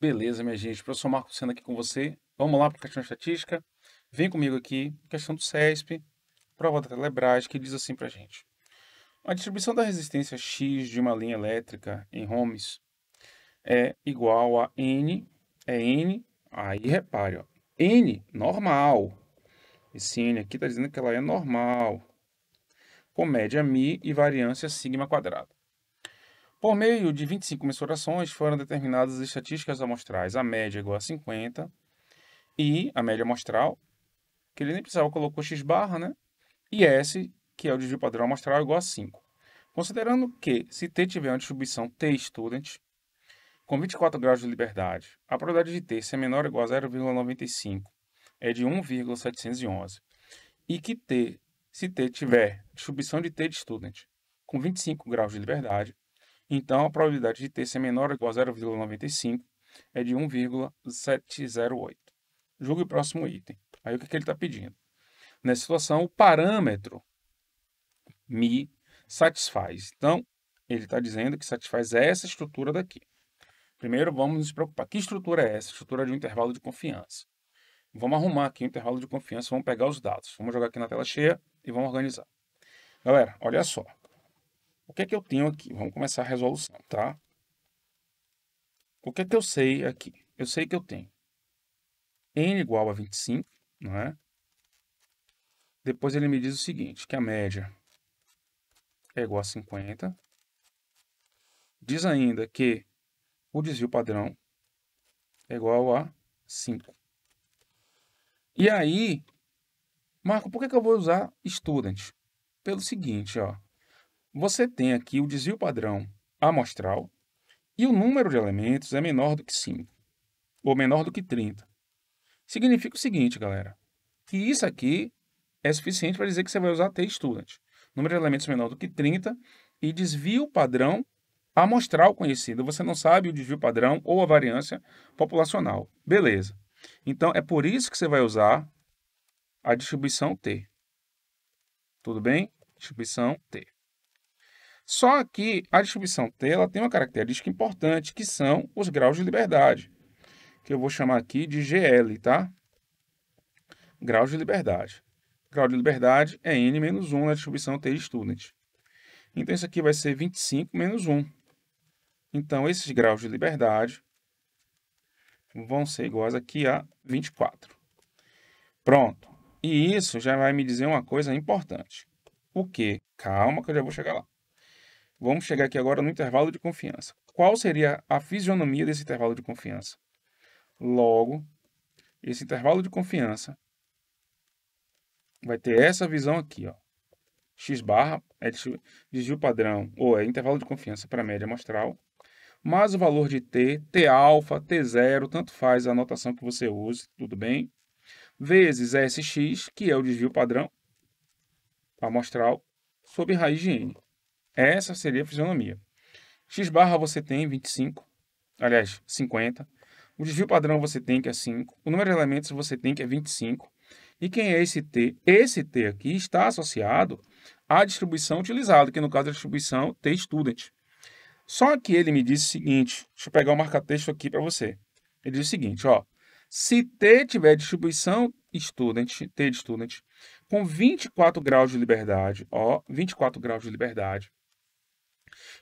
Beleza, minha gente. Professor Marco Sena aqui com você. Vamos lá para a questão de estatística. Vem comigo aqui, questão do CESP, prova da Telebrás, que diz assim para a gente. A distribuição da resistência X de uma linha elétrica em ohms é igual a N, é N, aí repare, ó, N normal. Esse N aqui está dizendo que ela é normal, com média μ e variância sigma por meio de 25 mensurações, foram determinadas as estatísticas amostrais. A média igual a 50 e a média amostral, que ele nem precisava, colocou x barra, né? E S, que é o desvio padrão amostral, igual a 5. Considerando que, se T tiver uma distribuição T student, com 24 graus de liberdade, a probabilidade de T ser menor ou igual a 0,95 é de 1,711. E que T, se T tiver distribuição de T de student com 25 graus de liberdade, então, a probabilidade de T ser é menor ou igual a 0,95 é de 1,708. Julgue o próximo item. Aí, o que, é que ele está pedindo? Nessa situação, o parâmetro me satisfaz. Então, ele está dizendo que satisfaz essa estrutura daqui. Primeiro, vamos nos preocupar. Que estrutura é essa? Estrutura de um intervalo de confiança. Vamos arrumar aqui o um intervalo de confiança, vamos pegar os dados. Vamos jogar aqui na tela cheia e vamos organizar. Galera, olha só. O que é que eu tenho aqui? Vamos começar a resolução, tá? O que é que eu sei aqui? Eu sei que eu tenho n igual a 25, não é? Depois ele me diz o seguinte, que a média é igual a 50. Diz ainda que o desvio padrão é igual a 5. E aí, Marco, por que, que eu vou usar student? Pelo seguinte, ó você tem aqui o desvio padrão amostral e o número de elementos é menor do que 5, ou menor do que 30. Significa o seguinte, galera, que isso aqui é suficiente para dizer que você vai usar T-Student. Número de elementos menor do que 30 e desvio padrão amostral conhecido. Você não sabe o desvio padrão ou a variância populacional. Beleza. Então, é por isso que você vai usar a distribuição T. Tudo bem? Distribuição T. Só que a distribuição T ela tem uma característica importante, que são os graus de liberdade, que eu vou chamar aqui de GL, tá? Graus de liberdade. Grau de liberdade é n menos 1 na distribuição T de Student. Então, isso aqui vai ser 25 menos 1. Então, esses graus de liberdade vão ser iguais aqui a 24. Pronto. E isso já vai me dizer uma coisa importante. O que? Calma que eu já vou chegar lá. Vamos chegar aqui agora no intervalo de confiança. Qual seria a fisionomia desse intervalo de confiança? Logo, esse intervalo de confiança vai ter essa visão aqui, ó. X barra é desvio padrão, ou é intervalo de confiança para a média amostral, mais o valor de T, T alfa, t zero, tanto faz a anotação que você use, tudo bem, vezes SX, que é o desvio padrão amostral, sob raiz de N. Essa seria a fisionomia. X barra você tem 25, aliás, 50. O desvio padrão você tem que é 5. O número de elementos você tem que é 25. E quem é esse T? Esse T aqui está associado à distribuição utilizada, que no caso é a distribuição T-Student. Só que ele me disse o seguinte, deixa eu pegar o marca-texto aqui para você. Ele diz o seguinte, ó, se T tiver distribuição student, T de student, com 24 graus de liberdade, ó, 24 graus de liberdade,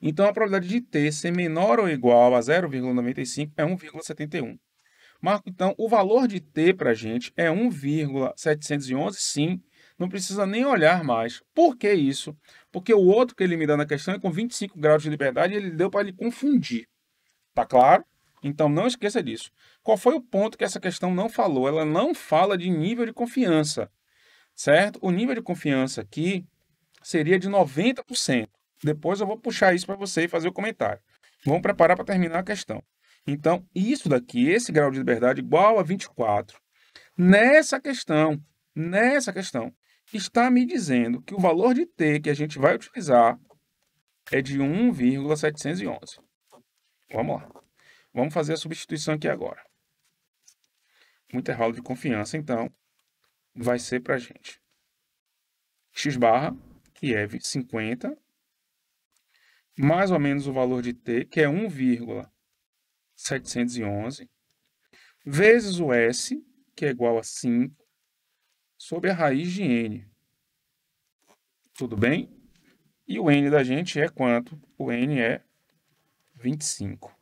então, a probabilidade de T ser menor ou igual a 0,95 é 1,71. Marco, então, o valor de T para a gente é 1,711, sim. Não precisa nem olhar mais. Por que isso? Porque o outro que ele me dá na questão é com 25 graus de liberdade ele deu para ele confundir. Tá claro? Então, não esqueça disso. Qual foi o ponto que essa questão não falou? Ela não fala de nível de confiança, certo? O nível de confiança aqui seria de 90%. Depois eu vou puxar isso para você e fazer o comentário. Vamos preparar para terminar a questão. Então, isso daqui, esse grau de liberdade igual a 24, nessa questão, nessa questão, está me dizendo que o valor de T que a gente vai utilizar é de 1,711. Vamos lá. Vamos fazer a substituição aqui agora. Muito intervalo de confiança, então, vai ser para a gente x barra, que é 50 mais ou menos o valor de T, que é 1,711, vezes o S, que é igual a 5, sobre a raiz de N. Tudo bem? E o N da gente é quanto? O N é 25.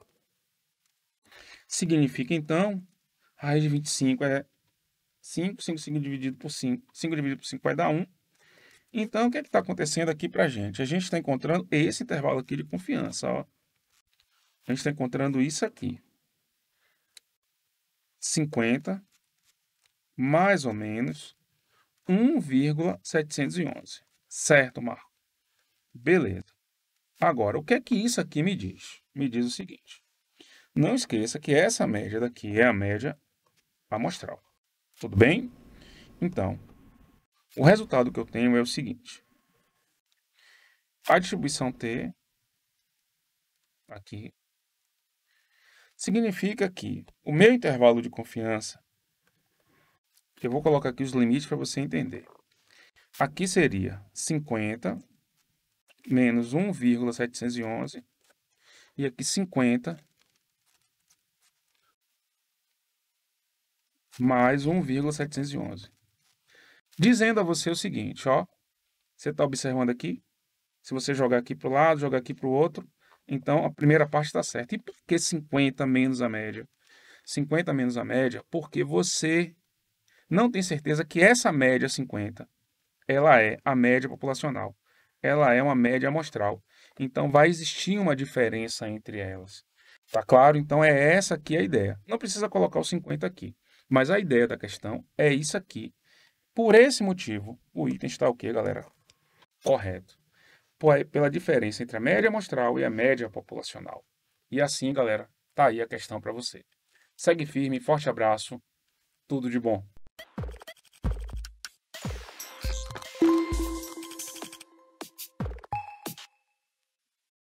Significa, então, a raiz de 25 é 5, 5, 5 dividido por 5. 5 dividido por 5 vai dar 1. Então, o que é está acontecendo aqui para a gente? A gente está encontrando esse intervalo aqui de confiança. Ó. A gente está encontrando isso aqui. 50, mais ou menos, 1,711. Certo, Marco? Beleza. Agora, o que é que isso aqui me diz? Me diz o seguinte. Não esqueça que essa média daqui é a média amostral. Tudo bem? Então, o resultado que eu tenho é o seguinte. A distribuição T, aqui, significa que o meu intervalo de confiança, eu vou colocar aqui os limites para você entender. Aqui seria 50 menos 1,711 e aqui 50 mais 1,711 dizendo a você o seguinte, ó, você está observando aqui, se você jogar aqui para o lado, jogar aqui para o outro, então a primeira parte está certa. E por que 50 menos a média? 50 menos a média, porque você não tem certeza que essa média 50, ela é a média populacional, ela é uma média amostral. Então vai existir uma diferença entre elas. Tá claro? Então é essa aqui a ideia. Não precisa colocar o 50 aqui, mas a ideia da questão é isso aqui por esse motivo, o item está o quê, galera? Correto. Por, pela diferença entre a média amostral e a média populacional. E assim, galera, tá aí a questão para você. Segue firme, forte abraço, tudo de bom.